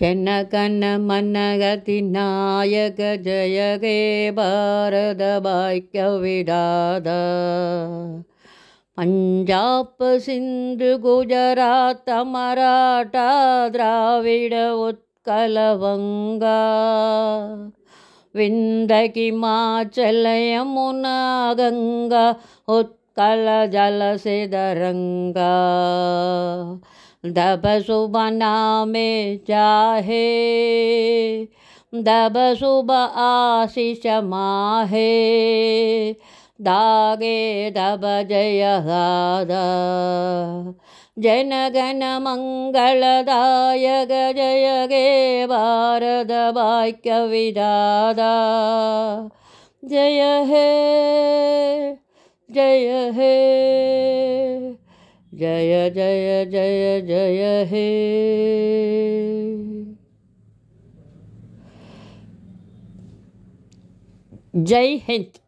चन्न कन्नमनगति नायक जय गे भारदवाक्यविडाद पञ्जाप् सिन्धु गुजरातमराठ द्राविड उत्कल विन्दकि विन्दकिमाचलयमुना गङ्गा उत्कल जलसेदरङ्गा दब दबसुबना में चाहे दब सुब आशीष माहे दागे दब जय गादा जन गण मङ्गलदायग जय गे भारदवाक्यविदादा जय हे जय हे जय जय जय जय हे जय हिंद